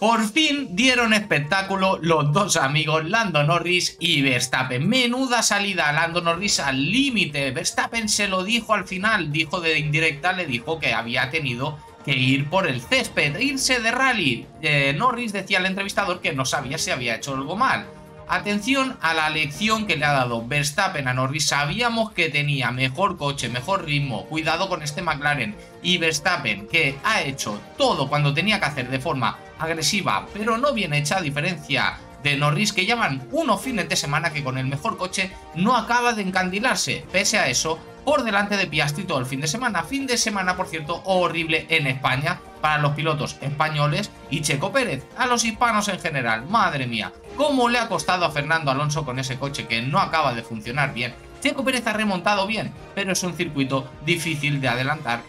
Por fin dieron espectáculo los dos amigos Lando Norris y Verstappen. Menuda salida Lando Norris al límite. Verstappen se lo dijo al final, dijo de indirecta, le dijo que había tenido que ir por el césped, irse de rally. Eh, Norris decía al entrevistador que no sabía si había hecho algo mal. Atención a la lección que le ha dado Verstappen a Norris. Sabíamos que tenía mejor coche, mejor ritmo, cuidado con este McLaren. Y Verstappen, que ha hecho todo cuando tenía que hacer de forma agresiva, pero no bien hecha, a diferencia de Norris, que llevan unos fines de semana que con el mejor coche no acaba de encandilarse. Pese a eso, por delante de Piastri todo el fin de semana. Fin de semana, por cierto, horrible en España para los pilotos españoles y Checo Pérez, a los hispanos en general. Madre mía, cómo le ha costado a Fernando Alonso con ese coche que no acaba de funcionar bien. Checo Pérez ha remontado bien, pero es un circuito difícil de adelantar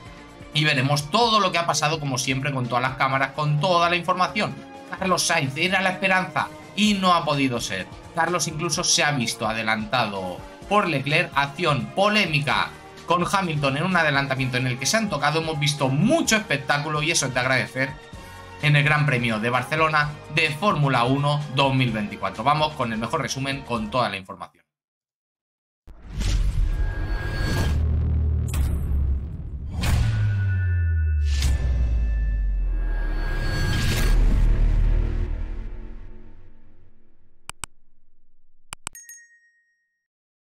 y veremos todo lo que ha pasado como siempre con todas las cámaras, con toda la información. Carlos Sainz era la esperanza y no ha podido ser. Carlos incluso se ha visto adelantado por Leclerc, acción polémica con Hamilton en un adelantamiento en el que se han tocado, hemos visto mucho espectáculo y eso es de agradecer en el Gran Premio de Barcelona de Fórmula 1 2024. Vamos con el mejor resumen con toda la información.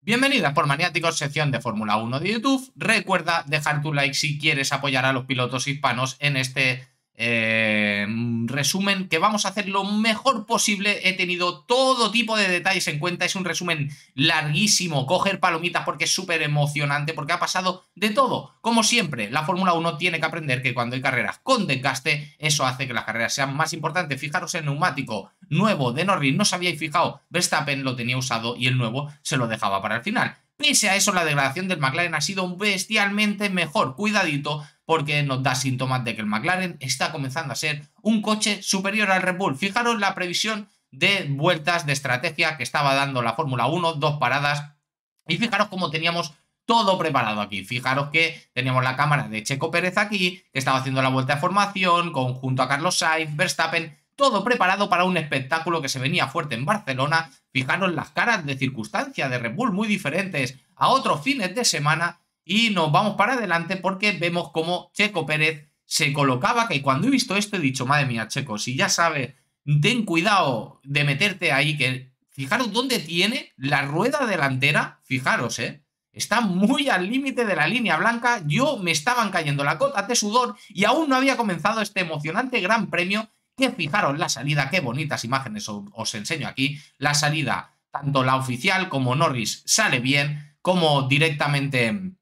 Bienvenida por Maniáticos, sección de Fórmula 1 de YouTube. Recuerda dejar tu like si quieres apoyar a los pilotos hispanos en este eh, mm, resumen que vamos a hacer lo mejor posible. He tenido todo tipo de detalles en cuenta. Es un resumen larguísimo. Coger palomitas porque es súper emocionante, porque ha pasado de todo. Como siempre, la Fórmula 1 tiene que aprender que cuando hay carreras con desgaste, eso hace que las carreras sean más importantes. Fijaros el neumático nuevo de Norris. No os habíais fijado. Verstappen lo tenía usado y el nuevo se lo dejaba para el final. Pese a eso, la degradación del McLaren ha sido bestialmente mejor. Cuidadito, porque nos da síntomas de que el McLaren está comenzando a ser un coche superior al Red Bull. Fijaros la previsión de vueltas de estrategia que estaba dando la Fórmula 1, dos paradas. Y fijaros cómo teníamos todo preparado aquí. Fijaros que teníamos la cámara de Checo Pérez aquí, que estaba haciendo la vuelta de formación, conjunto junto a Carlos Sainz, Verstappen, todo preparado para un espectáculo que se venía fuerte en Barcelona. Fijaros las caras de circunstancia de Red Bull muy diferentes a otros fines de semana y nos vamos para adelante porque vemos cómo Checo Pérez se colocaba, que cuando he visto esto he dicho, madre mía, Checo, si ya sabes, ten cuidado de meterte ahí, que fijaros dónde tiene la rueda delantera, fijaros, ¿eh? Está muy al límite de la línea blanca, yo me estaban cayendo la cota de sudor y aún no había comenzado este emocionante gran premio que fijaron la salida, qué bonitas imágenes os enseño aquí, la salida, tanto la oficial como Norris sale bien, como directamente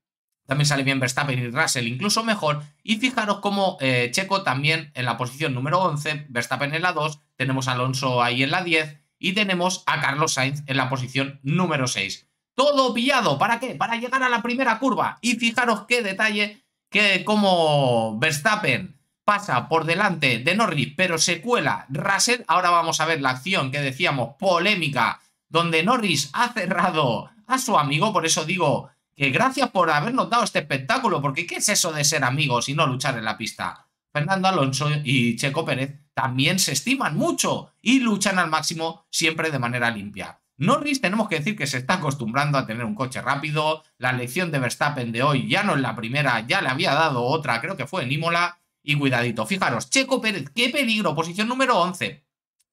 también sale bien Verstappen y Russell, incluso mejor, y fijaros como eh, Checo también en la posición número 11, Verstappen en la 2, tenemos a Alonso ahí en la 10 y tenemos a Carlos Sainz en la posición número 6. Todo pillado, ¿para qué? Para llegar a la primera curva. Y fijaros qué detalle, que como Verstappen pasa por delante de Norris, pero se cuela Russell. Ahora vamos a ver la acción que decíamos, polémica, donde Norris ha cerrado a su amigo, por eso digo que gracias por habernos dado este espectáculo, porque ¿qué es eso de ser amigos y no luchar en la pista? Fernando Alonso y Checo Pérez también se estiman mucho y luchan al máximo siempre de manera limpia. Norris tenemos que decir que se está acostumbrando a tener un coche rápido, la lección de Verstappen de hoy ya no es la primera, ya le había dado otra, creo que fue en Imola, y cuidadito, fijaros, Checo Pérez, qué peligro, posición número 11,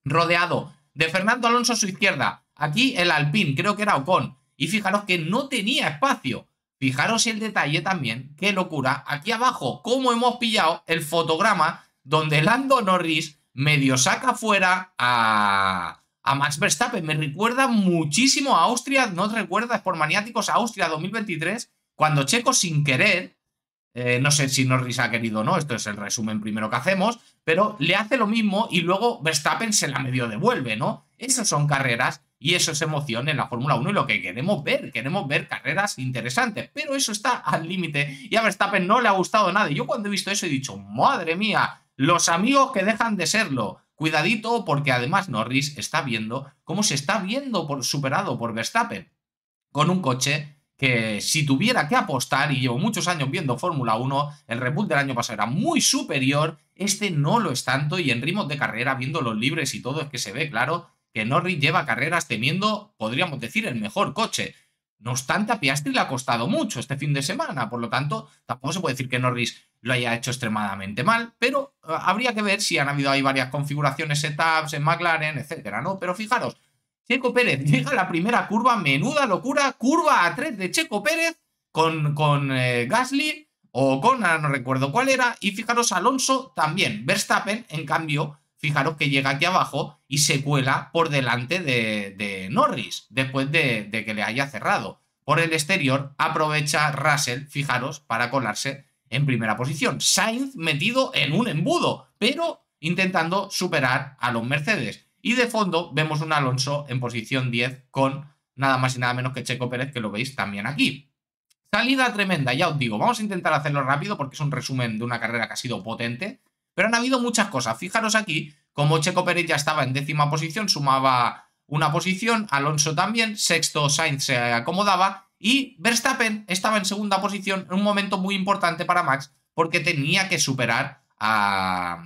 rodeado de Fernando Alonso a su izquierda, aquí el alpín, creo que era Ocon, y fijaros que no tenía espacio. Fijaros el detalle también, qué locura, aquí abajo, cómo hemos pillado el fotograma donde Lando Norris medio saca fuera a, Max Verstappen. Me recuerda muchísimo a Austria, no te recuerdas, por maniáticos, a Austria 2023, cuando Checo sin querer eh, no sé si Norris ha querido o no, esto es el resumen primero que hacemos, pero le hace lo mismo y luego Verstappen se la medio devuelve, ¿no? Esas son carreras y eso es emoción en la Fórmula 1 y lo que queremos ver, queremos ver carreras interesantes, pero eso está al límite y a Verstappen no le ha gustado nada. Yo cuando he visto eso he dicho, madre mía, los amigos que dejan de serlo. Cuidadito porque además Norris está viendo cómo se está viendo por, superado por Verstappen con un coche que si tuviera que apostar, y llevo muchos años viendo Fórmula 1, el Red del año pasado era muy superior, este no lo es tanto, y en ritmos de carrera, viendo los libres y todo, es que se ve claro que Norris lleva carreras teniendo, podríamos decir, el mejor coche. No obstante, a Piastri le ha costado mucho este fin de semana, por lo tanto, tampoco se puede decir que Norris lo haya hecho extremadamente mal, pero eh, habría que ver si han habido ahí varias configuraciones, setups en McLaren, etcétera, ¿no? Pero fijaros, Checo Pérez llega a la primera curva, menuda locura, curva a tres de Checo Pérez con, con eh, Gasly o con, no recuerdo cuál era, y fijaros Alonso también. Verstappen, en cambio, fijaros que llega aquí abajo y se cuela por delante de, Norris, después de, que le haya cerrado. Por el exterior aprovecha Russell, fijaros, para colarse en primera posición. Sainz metido en un embudo, pero intentando superar a los Mercedes. Y de fondo vemos un Alonso en posición 10 con nada más y nada menos que Checo Pérez, que lo veis también aquí. Salida tremenda, ya os digo, vamos a intentar hacerlo rápido porque es un resumen de una carrera que ha sido potente, pero han habido muchas cosas. Fijaros aquí, como Checo Pérez ya estaba en décima posición, sumaba una posición, Alonso también, sexto Sainz se acomodaba y Verstappen estaba en segunda posición en un momento muy importante para Max porque tenía que superar a,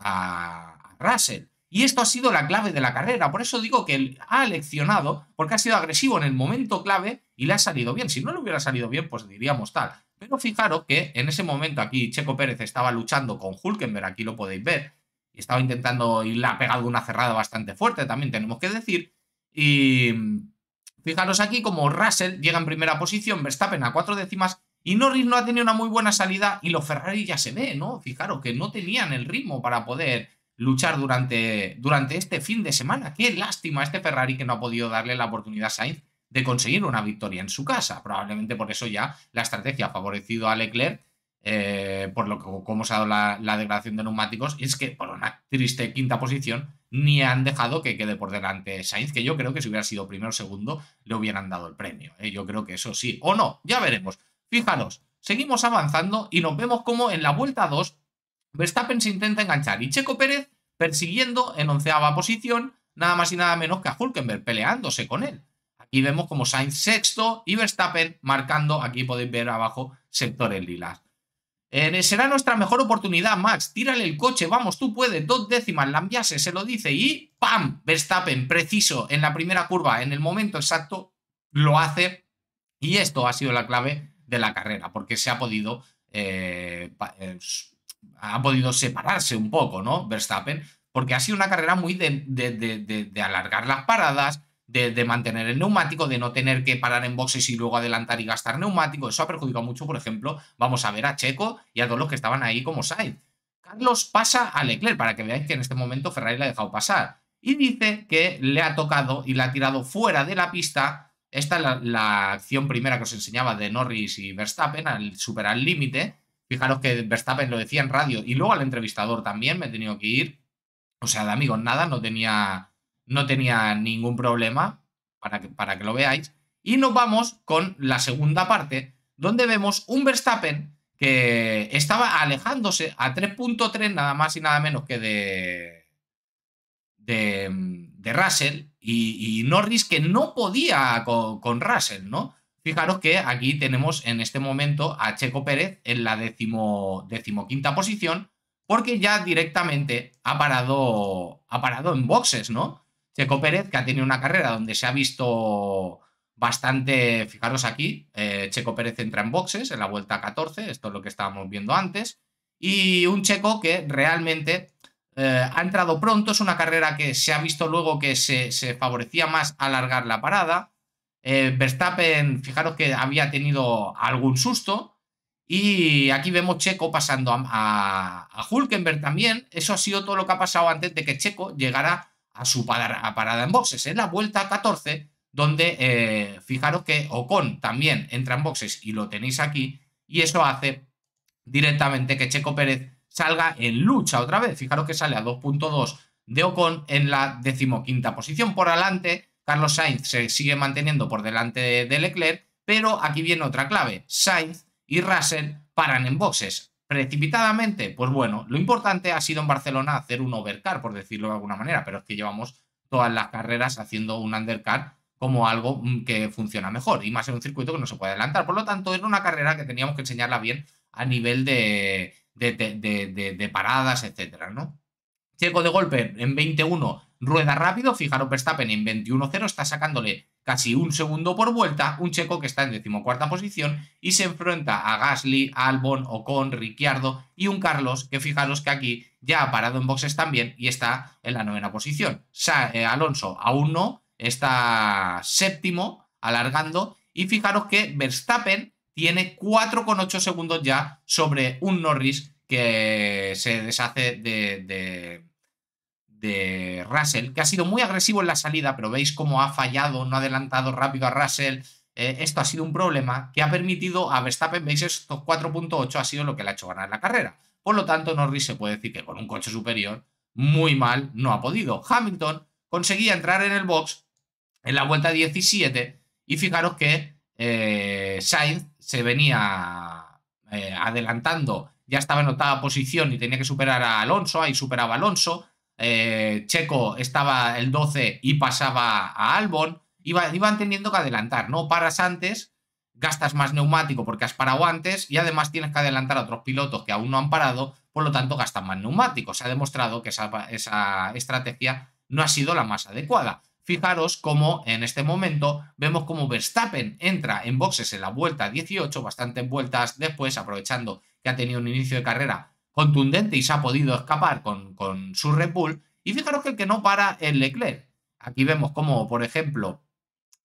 a Russell. Y esto ha sido la clave de la carrera. Por eso digo que ha eleccionado, porque ha sido agresivo en el momento clave y le ha salido bien. Si no le hubiera salido bien, pues diríamos tal. Pero fijaros que en ese momento aquí Checo Pérez estaba luchando con Hulkenberg, aquí lo podéis ver. Y estaba intentando y le ha pegado una cerrada bastante fuerte, también tenemos que decir. Y fijaros aquí como Russell llega en primera posición, Verstappen a cuatro décimas y Norris no ha tenido una muy buena salida y los Ferrari ya se ve, ¿no? Fijaros que no tenían el ritmo para poder luchar durante, durante este fin de semana. Qué lástima este Ferrari que no ha podido darle la oportunidad a Sainz de conseguir una victoria en su casa. Probablemente por eso ya la estrategia ha favorecido a Leclerc, eh, por lo que como se ha dado la, degradación de neumáticos, y es que por una triste quinta posición ni han dejado que quede por delante Sainz, que yo creo que si hubiera sido primero o segundo le hubieran dado el premio. Eh. Yo creo que eso sí, o no, ya veremos. Fijaros, seguimos avanzando y nos vemos como en la vuelta 2 Verstappen se intenta enganchar y Checo Pérez persiguiendo en onceava posición, nada más y nada menos que a Hulkenberg, peleándose con él. Aquí vemos como Sainz sexto y Verstappen marcando, aquí podéis ver abajo, sectores lilas. Eh, será nuestra mejor oportunidad, Max. Tírale el coche, vamos, tú puedes. Dos décimas, Lambiase se lo dice y ¡pam! Verstappen, preciso, en la primera curva, en el momento exacto, lo hace. Y esto ha sido la clave de la carrera, porque se ha podido eh, eh, ha podido separarse un poco, ¿no? Verstappen, porque ha sido una carrera muy de, alargar las paradas, de, mantener el neumático, de no tener que parar en boxes y luego adelantar y gastar neumático. Eso ha perjudicado mucho, por ejemplo, vamos a ver a Checo y a todos los que estaban ahí como side Carlos pasa a Leclerc, para que veáis que en este momento Ferrari la ha dejado pasar. Y dice que le ha tocado y le ha tirado fuera de la pista. Esta es la, la acción primera que os enseñaba de Norris y Verstappen, al superar el límite Fijaros que Verstappen lo decía en radio y luego al entrevistador también me he tenido que ir. O sea, de amigos nada, no tenía, no tenía ningún problema para que, para que lo veáis. Y nos vamos con la segunda parte, donde vemos un Verstappen que estaba alejándose a 3.3 nada más y nada menos que de, de, Russell y, Norris que no podía con Russell, ¿no? Fijaros que aquí tenemos en este momento a Checo Pérez en la decimoquinta posición, porque ya directamente ha parado, ha parado en boxes, ¿no? Checo Pérez, que ha tenido una carrera donde se ha visto bastante, fijaros aquí, eh, Checo Pérez entra en boxes en la vuelta 14, esto es lo que estábamos viendo antes, y un Checo que realmente eh, ha entrado pronto, es una carrera que se ha visto luego que se, se favorecía más alargar la parada, eh, Verstappen, fijaros que había tenido algún susto. Y aquí vemos Checo pasando a, Hulkenberg también. Eso ha sido todo lo que ha pasado antes de que Checo llegara a su parada, en boxes. En la vuelta 14, donde eh, fijaros que Ocon también entra en boxes y lo tenéis aquí. Y eso hace directamente que Checo Pérez salga en lucha otra vez. Fijaros que sale a 2.2 de Ocon en la decimoquinta posición por adelante. Carlos Sainz se sigue manteniendo por delante de, Leclerc, pero aquí viene otra clave. Sainz y Russell paran en boxes. ¿Precipitadamente? Pues bueno, lo importante ha sido en Barcelona hacer un overcar, por decirlo de alguna manera, pero es que llevamos todas las carreras haciendo un undercar como algo mm, que funciona mejor y más en un circuito que no se puede adelantar. Por lo tanto, era una carrera que teníamos que enseñarla bien a nivel de, de, paradas, etcétera, ¿no? Checo de golpe en 21 rueda rápido. Fijaros, Verstappen en 21-0 está sacándole casi un segundo por vuelta. Un checo que está en decimocuarta posición y se enfrenta a Gasly, Albon, Ocon, Ricciardo y un Carlos que fijaros que aquí ya ha parado en boxes también y está en la novena posición. Eh, Alonso aún no, está séptimo, alargando. Y fijaros que Verstappen tiene 4,8 segundos ya sobre un Norris que se deshace de de Russell, que ha sido muy agresivo en la salida, pero veis cómo ha fallado, no ha adelantado rápido a Russell. Eh, esto ha sido un problema que ha permitido a Verstappen, veis, estos 4.8 ha sido lo que le ha hecho ganar la carrera. Por lo tanto, Norris se puede decir que con un coche superior, muy mal, no ha podido. Hamilton conseguía entrar en el box en la vuelta 17 y fijaros que eh, Sainz se venía eh, adelantando, ya estaba en octava posición y tenía que superar a Alonso, ahí superaba a Alonso, eh, Checo estaba el 12 y pasaba a Albon, iban teniendo que adelantar, ¿no? Paras antes, gastas más neumático porque has parado antes y además tienes que adelantar a otros pilotos que aún no han parado, por lo tanto gastas más neumático. Se ha demostrado que esa, esa estrategia no ha sido la más adecuada. Fijaros cómo en este momento vemos cómo Verstappen entra en boxes en la vuelta 18, bastantes vueltas después, aprovechando que ha tenido un inicio de carrera contundente y se ha podido escapar con, su Red Y fijaros que el que no para es Leclerc. Aquí vemos como, por ejemplo,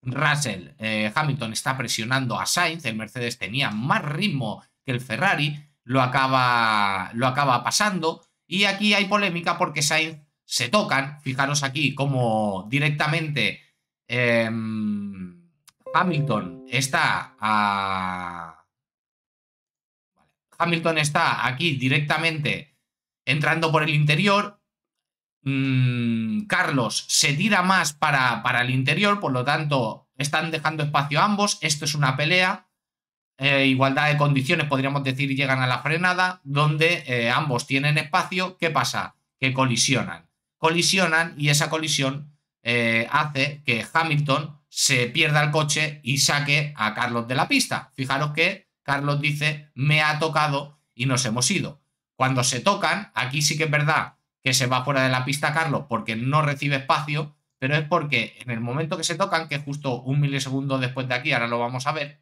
Russell eh, Hamilton está presionando a Sainz, el Mercedes tenía más ritmo que el Ferrari, lo acaba, lo acaba pasando. Y aquí hay polémica porque Sainz se tocan. Fijaros aquí como directamente em, Hamilton está a, Hamilton está aquí directamente entrando por el interior. Mm, Carlos se tira más para, el interior, por lo tanto están dejando espacio ambos. Esto es una pelea. Eh, igualdad de condiciones, podríamos decir, llegan a la frenada, donde eh, ambos tienen espacio. ¿Qué pasa? Que colisionan. Colisionan y esa colisión eh, hace que Hamilton se pierda el coche y saque a Carlos de la pista. Fijaros que Carlos dice, me ha tocado y nos hemos ido. Cuando se tocan, aquí sí que es verdad que se va fuera de la pista Carlos porque no recibe espacio, pero es porque en el momento que se tocan, que justo un milisegundo después de aquí, ahora lo vamos a ver,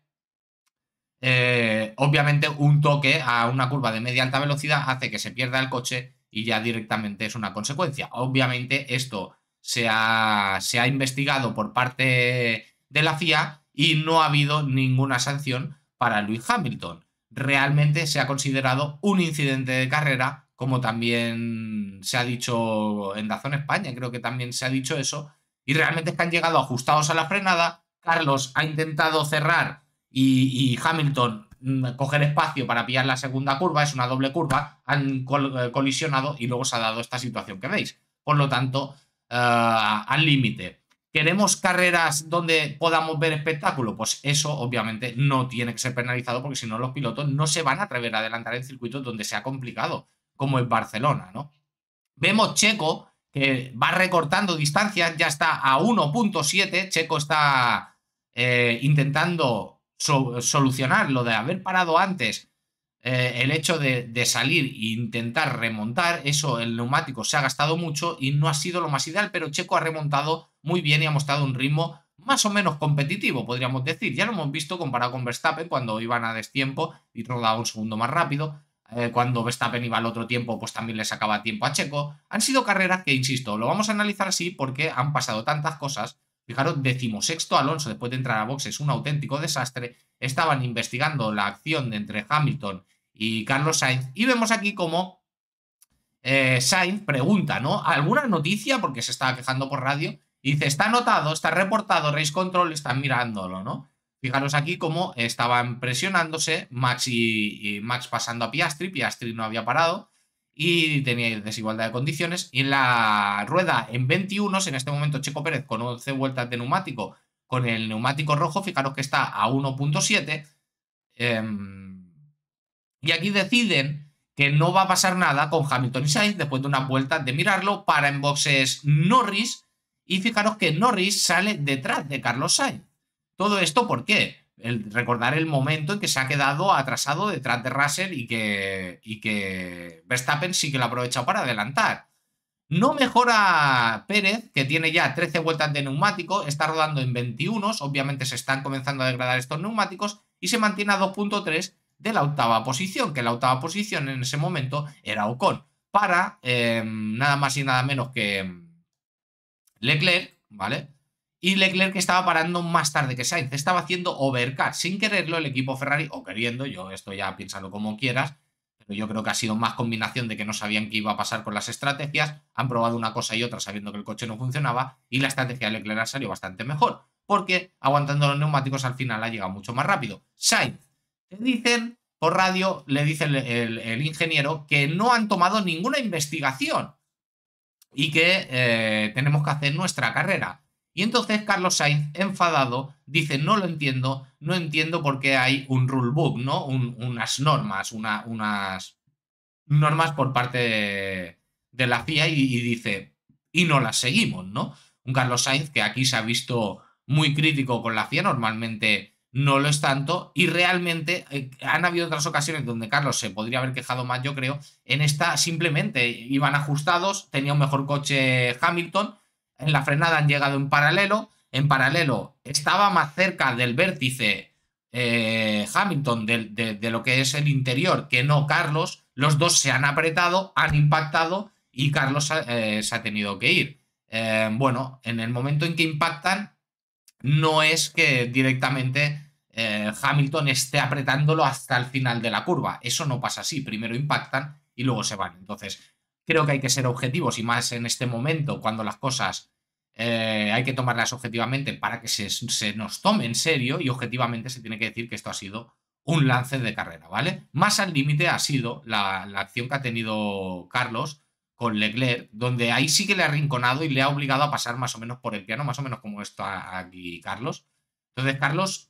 eh, obviamente un toque a una curva de media alta velocidad hace que se pierda el coche y ya directamente es una consecuencia. Obviamente esto se ha, se ha investigado por parte de la FIA y no ha habido ninguna sanción para Lewis Hamilton. Realmente se ha considerado un incidente de carrera, como también se ha dicho en Dazón España, creo que también se ha dicho eso, y realmente es que han llegado ajustados a la frenada, Carlos ha intentado cerrar y, Hamilton mm, coger espacio para pillar la segunda curva, es una doble curva, han eh, colisionado y luego se ha dado esta situación que veis. Por lo tanto, eh, al límite. ¿Queremos carreras donde podamos ver espectáculo? Pues eso obviamente no tiene que ser penalizado porque si no los pilotos no se van a atrever a adelantar en circuitos donde sea complicado, como es Barcelona, ¿no? Vemos Checo que va recortando distancias, ya está a 1.7, Checo está eh, intentando solucionar lo de haber parado antes eh, el hecho de, salir e intentar remontar, eso el neumático se ha gastado mucho y no ha sido lo más ideal, pero Checo ha remontado muy bien y ha mostrado un ritmo más o menos competitivo, podríamos decir. Ya lo hemos visto comparado con Verstappen cuando iban a destiempo y rodaba un segundo más rápido. Eh, cuando Verstappen iba al otro tiempo, pues también le sacaba tiempo a Checo. Han sido carreras que, insisto, lo vamos a analizar así porque han pasado tantas cosas. Fijaros, decimosexto Alonso, después de entrar a es un auténtico desastre. Estaban investigando la acción entre Hamilton y Carlos Sainz. Y vemos aquí como eh, Sainz pregunta, ¿no? ¿Alguna noticia? Porque se estaba quejando por radio dice, está anotado, está reportado, Race Control, están mirándolo, ¿no? Fijaros aquí cómo estaban presionándose Max y, Max pasando a Piastri, Piastri no había parado y tenía desigualdad de condiciones. Y en la rueda en 21, en este momento Checo Pérez con 11 vueltas de neumático, con el neumático rojo, fijaros que está a 1.7. Em, y aquí deciden que no va a pasar nada con Hamilton y Sainz después de una vuelta de mirarlo para en boxes Norris y fijaros que Norris sale detrás de Carlos Sainz. Todo esto, ¿por qué? recordar el momento en que se ha quedado atrasado detrás de Russell y que, y que Verstappen sí que lo ha aprovechado para adelantar. No mejora Pérez, que tiene ya 13 vueltas de neumático, está rodando en 21, obviamente se están comenzando a degradar estos neumáticos y se mantiene a 2.3 de la octava posición, que la octava posición en ese momento era Ocon, para eh, nada más y nada menos que Leclerc, ¿vale? Y Leclerc que estaba parando más tarde que Sainz, estaba haciendo overcut. Sin quererlo, el equipo Ferrari, o queriendo, yo estoy ya pensando como quieras, pero yo creo que ha sido más combinación de que no sabían qué iba a pasar con las estrategias, han probado una cosa y otra sabiendo que el coche no funcionaba, y la estrategia de Leclerc salido bastante mejor, porque aguantando los neumáticos al final ha llegado mucho más rápido. Sainz, te dicen por radio, le dice el ingeniero que no han tomado ninguna investigación y que eh, tenemos que hacer nuestra carrera. Y entonces Carlos Sainz, enfadado, dice, no lo entiendo, no entiendo por qué hay un rulebook, ¿no? unas normas, unas normas por parte de, la FIA y, dice, y no las seguimos, ¿no? Un Carlos Sainz que aquí se ha visto muy crítico con la FIA, normalmente no lo es tanto y realmente eh, han habido otras ocasiones donde Carlos se podría haber quejado más, yo creo, en esta simplemente iban ajustados, tenía un mejor coche Hamilton, en la frenada han llegado en paralelo, en paralelo estaba más cerca del vértice eh, Hamilton de, lo que es el interior que no Carlos, los dos se han apretado, han impactado y Carlos eh, se ha tenido que ir. bueno, en el momento en que impactan, no es que directamente eh, Hamilton esté apretándolo hasta el final de la curva. Eso no pasa así. Primero impactan y luego se van. Entonces, creo que hay que ser objetivos y más en este momento, cuando las cosas eh, hay que tomarlas objetivamente para que se, nos tome en serio y objetivamente se tiene que decir que esto ha sido un lance de carrera, ¿vale? Más al límite ha sido la acción que ha tenido Carlos con Leclerc, donde ahí sí que le ha rinconado y le ha obligado a pasar más o menos por el piano, más o menos como esto aquí Carlos. Entonces, Carlos,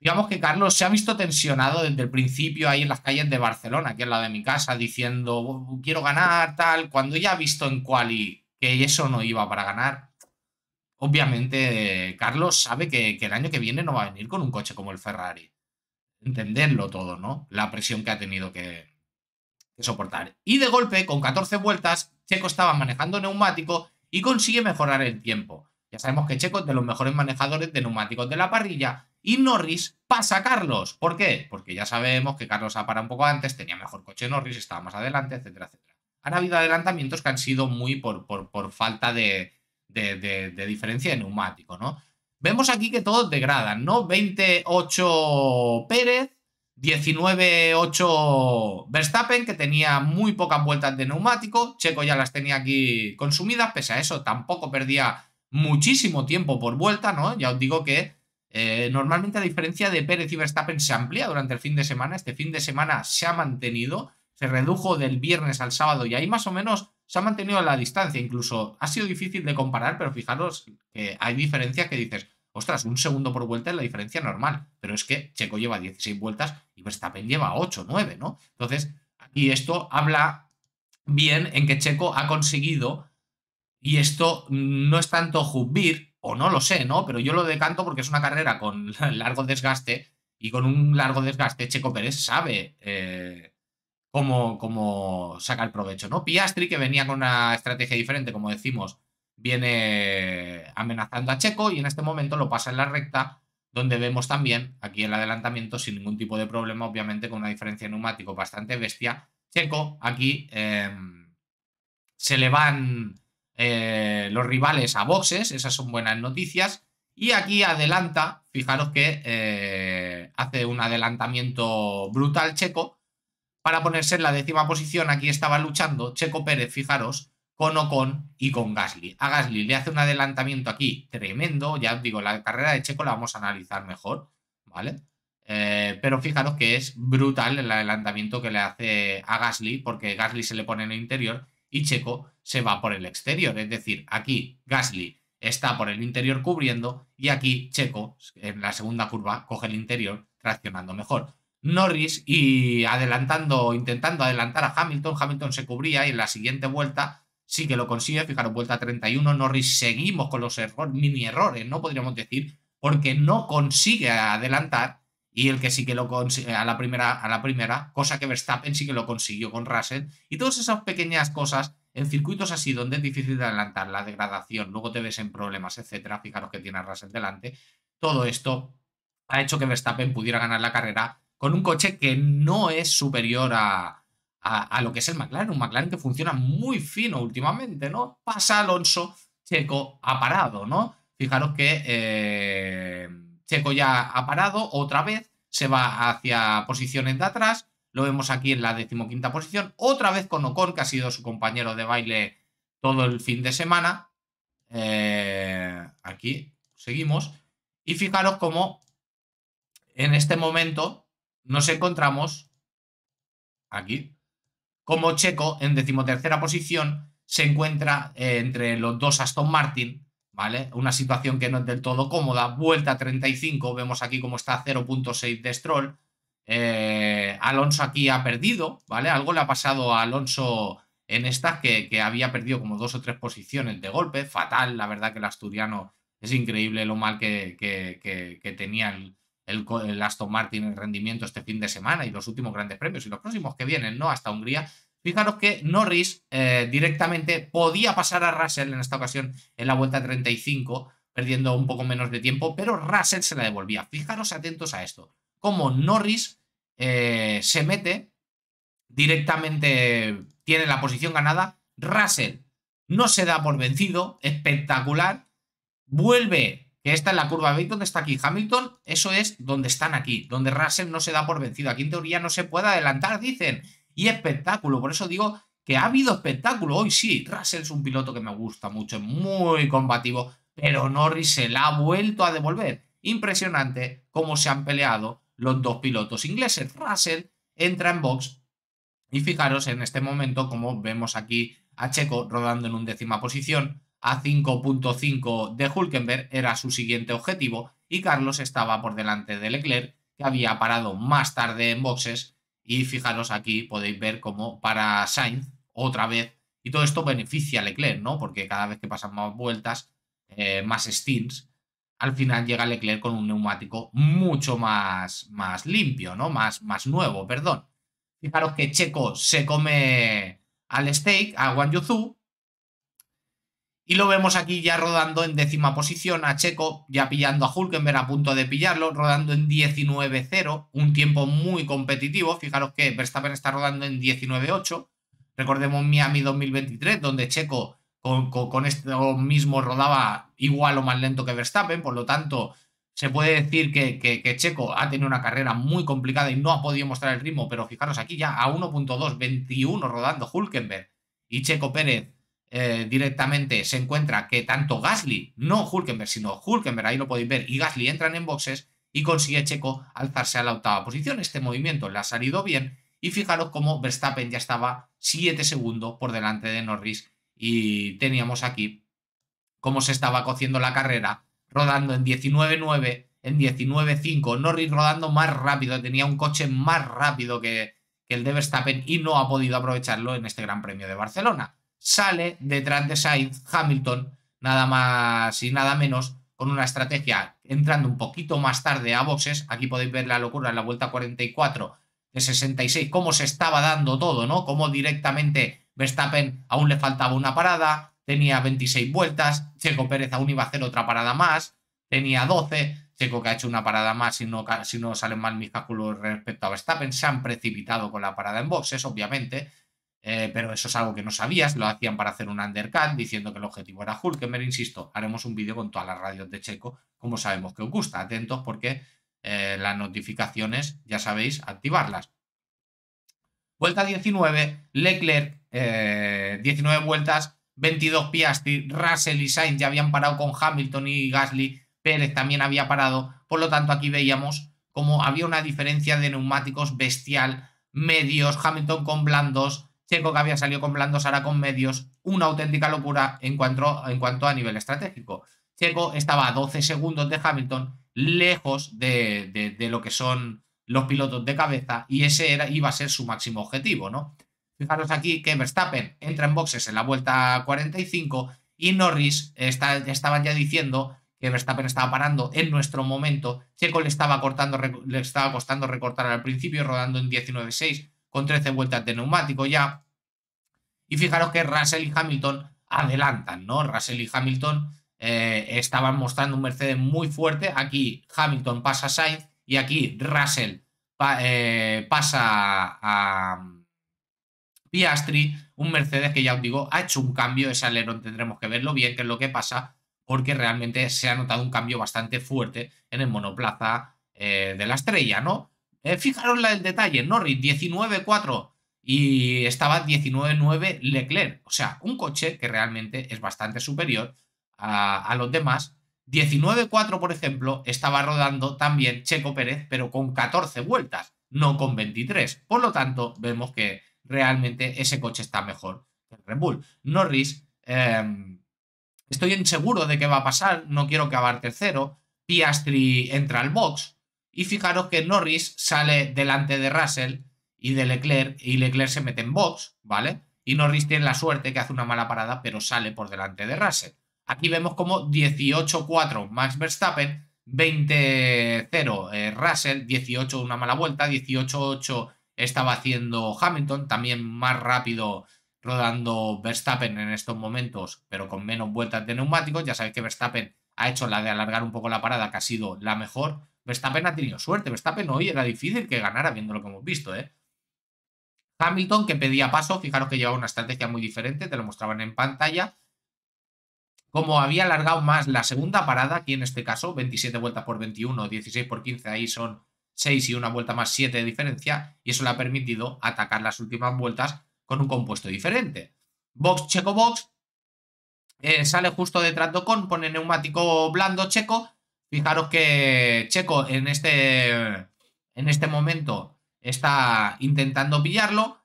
digamos que Carlos se ha visto tensionado desde el principio ahí en las calles de Barcelona, aquí al lado de mi casa, diciendo quiero ganar, tal, cuando ya ha visto en Quali que eso no iba para ganar. Obviamente, Carlos sabe que, que el año que viene no va a venir con un coche como el Ferrari. Entenderlo todo, ¿no? La presión que ha tenido que, que soportar. Y de golpe, con 14 vueltas, Checo estaba manejando neumático y consigue mejorar el tiempo. Ya sabemos que Checo es de los mejores manejadores de neumáticos de la parrilla y Norris pasa a Carlos. ¿Por qué? Porque ya sabemos que Carlos ha parado un poco antes, tenía mejor coche Norris, estaba más adelante, etcétera, etcétera. Han habido adelantamientos que han sido muy por, por, falta de, de, diferencia de neumático, ¿no? Vemos aquí que todos degradan, ¿no? 28 Pérez, 19-8 Verstappen, que tenía muy pocas vueltas de neumático. Checo ya las tenía aquí consumidas, pese a eso tampoco perdía muchísimo tiempo por vuelta, ¿no? Ya os digo que eh, normalmente la diferencia de Pérez y Verstappen se amplía durante el fin de semana. Este fin de semana se ha mantenido, se redujo del viernes al sábado y ahí más o menos se ha mantenido la distancia. Incluso ha sido difícil de comparar, pero fijaros que hay diferencias que dices, Ostras, un segundo por vuelta es la diferencia normal, pero es que Checo lleva 16 vueltas y Verstappen lleva 8, 9, ¿no? Entonces, aquí esto habla bien en que Checo ha conseguido, y esto no es tanto jubir, o no lo sé, ¿no? Pero yo lo decanto porque es una carrera con largo desgaste, y con un largo desgaste, Checo Pérez sabe eh, cómo, saca el provecho, ¿no? Piastri, que venía con una estrategia diferente, como decimos, viene amenazando a Checo y en este momento lo pasa en la recta, donde vemos también aquí el adelantamiento sin ningún tipo de problema, obviamente con una diferencia de neumático bastante bestia. Checo aquí em, se le van eh, los rivales a boxes, esas son buenas noticias. Y aquí adelanta, fijaros que eh, hace un adelantamiento brutal Checo para ponerse en la décima posición. Aquí estaba luchando Checo Pérez, fijaros, con Ocon y con Gasly. A Gasly le hace un adelantamiento aquí tremendo, ya digo, la carrera de Checo la vamos a analizar mejor, ¿vale? Eh, pero fijaros que es brutal el adelantamiento que le hace a Gasly, porque Gasly se le pone en el interior y Checo se va por el exterior. Es decir, aquí Gasly está por el interior cubriendo y aquí Checo en la segunda curva coge el interior traccionando mejor. Norris y adelantando, intentando adelantar a Hamilton, Hamilton se cubría y en la siguiente vuelta sí que lo consigue, fijaros, vuelta 31, Norris seguimos con los errores, mini errores, no podríamos decir, porque no consigue adelantar y el que sí que lo consigue a la primera, a la primera, cosa que Verstappen sí que lo consiguió con Russell y todas esas pequeñas cosas en circuitos así donde es difícil de adelantar la degradación, luego te ves en problemas, etcétera, fijaros que tiene a Russell delante, todo esto ha hecho que Verstappen pudiera ganar la carrera con un coche que no es superior a, a, lo que es el McLaren, un McLaren que funciona muy fino últimamente, ¿no? Pasa Alonso, Checo ha parado, ¿no? Fijaros que eh, Checo ya ha parado otra vez, se va hacia posiciones de atrás, lo vemos aquí en la decimoquinta posición, otra vez con Ocon, que ha sido su compañero de baile todo el fin de semana. Eh, aquí seguimos. Y fijaros cómo en este momento nos encontramos aquí como Checo en decimotercera posición se encuentra eh, entre los dos Aston Martin, ¿vale? Una situación que no es del todo cómoda, vuelta 35, vemos aquí cómo está 0.6 de Stroll. Eh, Alonso aquí ha perdido, ¿vale? Algo le ha pasado a Alonso en estas que, había perdido como dos o tres posiciones de golpe, fatal, la verdad que el asturiano es increíble lo mal que, que, que tenía el, el, Aston Martin en rendimiento este fin de semana y los últimos grandes premios y los próximos que vienen, ¿no? Hasta Hungría. Fijaros que Norris eh, directamente podía pasar a Russell en esta ocasión en la vuelta 35, perdiendo un poco menos de tiempo, pero Russell se la devolvía. Fijaros atentos a esto, como Norris eh, se mete directamente, tiene la posición ganada, Russell no se da por vencido, espectacular, vuelve que esta es la curva B donde está aquí Hamilton, eso es donde están aquí, donde Russell no se da por vencido, aquí en teoría no se puede adelantar, dicen, y espectáculo, por eso digo que ha habido espectáculo, hoy sí, Russell es un piloto que me gusta mucho, es muy combativo, pero Norris se la ha vuelto a devolver, impresionante cómo se han peleado los dos pilotos ingleses, Russell entra en box y fijaros en este momento como vemos aquí a Checo rodando en undécima posición, a 5.5 de Hulkenberg era su siguiente objetivo y Carlos estaba por delante de Leclerc, que había parado más tarde en boxes. Y fijaros aquí, podéis ver cómo para Sainz, otra vez, y todo esto beneficia a Leclerc, ¿no? Porque cada vez que pasan más vueltas, eh, más stints, al final llega Leclerc con un neumático mucho más, más limpio, ¿no? Más, más nuevo, perdón. Fijaros que Checo se come al steak, a Guan Yuzu, y lo vemos aquí ya rodando en décima posición a Checo, ya pillando a Hulkenberg a punto de pillarlo, rodando en 19-0, un tiempo muy competitivo. Fijaros que Verstappen está rodando en 19-8. Recordemos Miami 2023, donde Checo con, con, esto mismo rodaba igual o más lento que Verstappen, por lo tanto, se puede decir que, que, que Checo ha tenido una carrera muy complicada y no ha podido mostrar el ritmo, pero fijaros aquí ya a 1.2, 21 rodando Hulkenberg y Checo Pérez eh, directamente se encuentra que tanto Gasly, no Hulkenberg, sino Hulkenberg, ahí lo podéis ver, y Gasly entran en boxes y consigue Checo alzarse a la octava posición. Este movimiento le ha salido bien y fijaros cómo Verstappen ya estaba 7 segundos por delante de Norris y teníamos aquí cómo se estaba cociendo la carrera, rodando en 19-9, en 19.5, Norris rodando más rápido, tenía un coche más rápido que el de Verstappen y no ha podido aprovecharlo en este Gran Premio de Barcelona sale detrás de Sainz Hamilton, nada más y nada menos, con una estrategia entrando un poquito más tarde a boxes. Aquí podéis ver la locura en la vuelta 44 de 66, cómo se estaba dando todo, ¿no? Cómo directamente Verstappen aún le faltaba una parada, tenía 26 vueltas, Checo Pérez aún iba a hacer otra parada más, tenía 12, Checo que ha hecho una parada más si no, si no salen mal mis cálculos respecto a Verstappen, se han precipitado con la parada en boxes, obviamente, eh, pero eso es algo que no sabías, lo hacían para hacer un undercut diciendo que el objetivo era Hulkenberg, insisto, haremos un vídeo con todas las radios de Checo, como sabemos que os gusta, atentos porque eh, las notificaciones, ya sabéis, activarlas. Vuelta 19, Leclerc, 19 eh, vueltas, 22 Piastri, Russell y Sainz ya habían parado con Hamilton y Gasly, Pérez también había parado, por lo tanto aquí veíamos como había una diferencia de neumáticos bestial, medios, Hamilton con blandos, Checo, que había salido con Blandos ahora con medios, una auténtica locura en cuanto, en cuanto a nivel estratégico. Checo estaba a 12 segundos de Hamilton, lejos de, lo que son los pilotos de cabeza, y ese era, iba a ser su máximo objetivo, ¿no? Fijaros aquí que Verstappen entra en boxes en la vuelta 45 y Norris estaba estaban ya diciendo que Verstappen estaba parando en nuestro momento. Checo le estaba, cortando, le estaba costando recortar al principio, rodando en 19.6 con 13 vueltas de neumático ya. Y fijaros que Russell y Hamilton adelantan, ¿no? Russell y Hamilton eh, estaban mostrando un Mercedes muy fuerte. Aquí Hamilton pasa a Sainz y aquí Russell eh, pasa a mm, Piastri. Un Mercedes que ya os digo, ha hecho un cambio. Ese alerón tendremos que verlo bien, qué es lo que pasa, porque realmente se ha notado un cambio bastante fuerte en el monoplaza eh, de la estrella, ¿no? Eh, fijaros la, el detalle, Norris 19-4 y estaba 19-9 Leclerc. O sea, un coche que realmente es bastante superior a, los demás. 19-4, por ejemplo, estaba rodando también Checo Pérez, pero con 14 vueltas, no con 23. Por lo tanto, vemos que realmente ese coche está mejor que el Red Bull. Norris, em, estoy inseguro de qué va a pasar, no quiero acabar tercero. Piastri entra al box, y fijaros que Norris sale delante de Russell y de Leclerc, y Leclerc se mete en box, ¿vale? Y Norris tiene la suerte que hace una mala parada, pero sale por delante de Russell. Aquí vemos como 18-4 Max Verstappen, 20-0 eh, Russell, 18 una mala vuelta, 18-8 estaba haciendo Hamilton, también más rápido rodando Verstappen en estos momentos, pero con menos vueltas de neumáticos. Ya sabéis que Verstappen ha hecho la de alargar un poco la parada, que ha sido la mejor, Verstappen ha tenido suerte. Verstappen hoy era difícil que ganara viendo lo que hemos visto, ¿eh? Hamilton, que pedía paso, fijaros que llevaba una estrategia muy diferente, te lo mostraban en pantalla. Como había alargado más la segunda parada, aquí en este caso, 27 vueltas por 21, 16 por 15, ahí son 6 y una vuelta más 7 de diferencia, y eso le ha permitido atacar las últimas vueltas con un compuesto diferente. Box, checo, box. Eh, sale justo detrás de Ocon, pone neumático blando checo, Fijaros que Checo en este, en este momento está intentando pillarlo,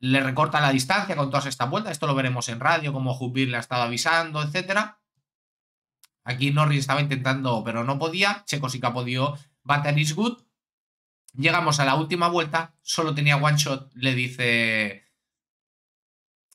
le recorta la distancia con todas estas vueltas, esto lo veremos en radio, como Jupir le ha estado avisando, etc. Aquí Norris estaba intentando, pero no podía, Checo sí que ha podido, Bater is good. Llegamos a la última vuelta, solo tenía one shot, le dice...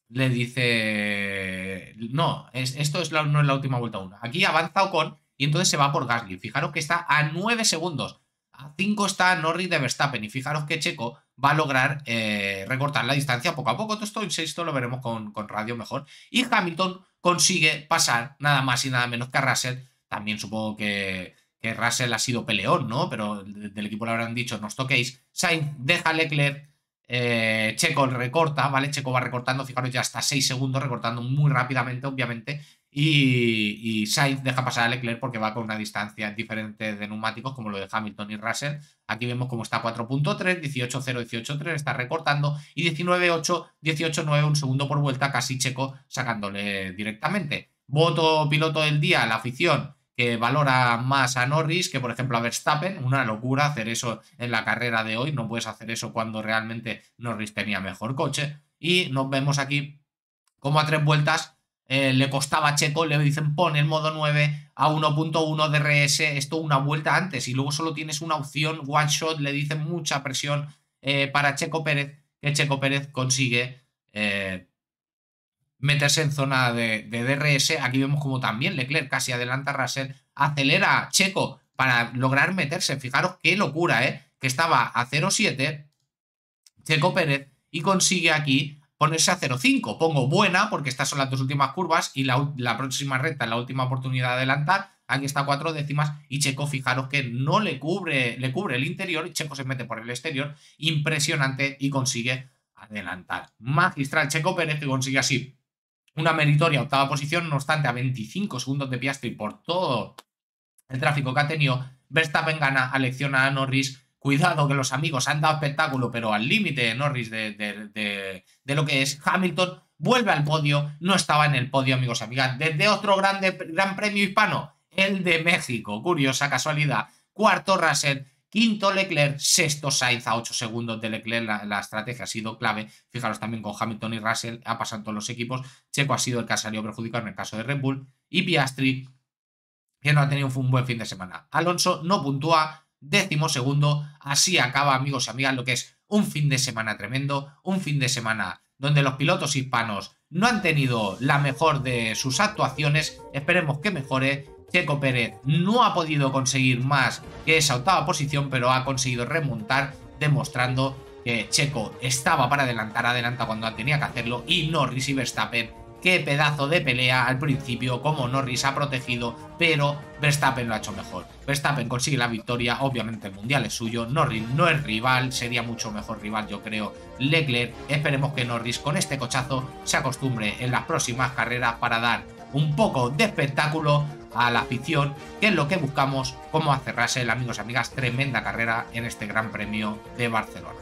Le dice... No, esto es no es la última vuelta una. Aquí avanza con y entonces se va por Gasly. Fijaros que está a 9 segundos. A 5 está Norris de Verstappen y fijaros que Checo va a lograr eh, recortar la distancia poco a poco. Todo esto, lo veremos con, con radio mejor. Y Hamilton consigue pasar nada más y nada menos que a Russell. También supongo que, Russell ha sido peleón, ¿no? Pero del equipo le habrán dicho, no os toquéis. Sainz deja a Leclerc, eh, Checo recorta, ¿vale? Checo va recortando, fijaros, ya hasta 6 segundos, recortando muy rápidamente, obviamente. Y, y, Sainz deja pasar a Leclerc porque va con una distancia diferente de neumáticos como lo de Hamilton y Russell. Aquí vemos cómo está 4.3, 18.0, 18.3, está recortando y 19.8, 18.9, un segundo por vuelta, casi Checo sacándole directamente. Voto piloto del día, la afición que valora más a Norris que por ejemplo a Verstappen, una locura hacer eso en la carrera de hoy, no puedes hacer eso cuando realmente Norris tenía mejor coche. Y nos vemos aquí como a tres vueltas eh, le costaba a Checo, le dicen pon el modo 9 a 1.1 DRS, esto una vuelta antes y luego solo tienes una opción, one shot, le dicen mucha presión eh, para Checo Pérez, que Checo Pérez consigue eh, meterse en zona de, DRS. Aquí vemos como también Leclerc casi adelanta a Russell, acelera a Checo para lograr meterse. Fijaros qué locura, ¿eh? Que estaba a 0.7 Checo Pérez y consigue aquí ponerse a 0,5. Pongo buena porque estas son las dos últimas curvas y la, próxima recta, la última oportunidad de adelantar. Aquí está cuatro décimas y Checo, fijaros que no le cubre, le cubre el interior y Checo se mete por el exterior. Impresionante y consigue adelantar. Magistral Checo Pérez consigue así una meritoria octava posición, no obstante a 25 segundos de Piastri por todo el tráfico que ha tenido. Verstappen gana, alecciona a Norris, Cuidado que los amigos han dado espectáculo, pero al límite Norris de, de, de, lo que es Hamilton. Vuelve al podio, no estaba en el podio, amigos, amigas. Desde otro grande, gran premio hispano, el de México. Curiosa casualidad. Cuarto Russell, quinto Leclerc, sexto Sainz a 8 segundos de Leclerc, la, estrategia ha sido clave, fijaros también con Hamilton y Russell, ha pasado todos los equipos, Checo ha sido el que ha salido perjudicado en el caso de Red Bull, y Piastri, que no ha tenido un buen fin de semana. Alonso no puntúa, décimo segundo. Así acaba, amigos y amigas, lo que es un fin de semana tremendo, un fin de semana donde los pilotos hispanos no han tenido la mejor de sus actuaciones, esperemos que mejore. Checo Pérez no ha podido conseguir más que esa octava posición, pero ha conseguido remontar demostrando que Checo estaba para adelantar, adelanta cuando tenía que hacerlo y no y Verstappen Qué pedazo de pelea al principio, como Norris ha protegido, pero Verstappen lo ha hecho mejor. Verstappen consigue la victoria, obviamente el Mundial es suyo, Norris no es rival, sería mucho mejor rival yo creo Leclerc. Esperemos que Norris con este cochazo se acostumbre en las próximas carreras para dar un poco de espectáculo a la afición, que es lo que buscamos como hace Russell, amigos y amigas, tremenda carrera en este Gran Premio de Barcelona.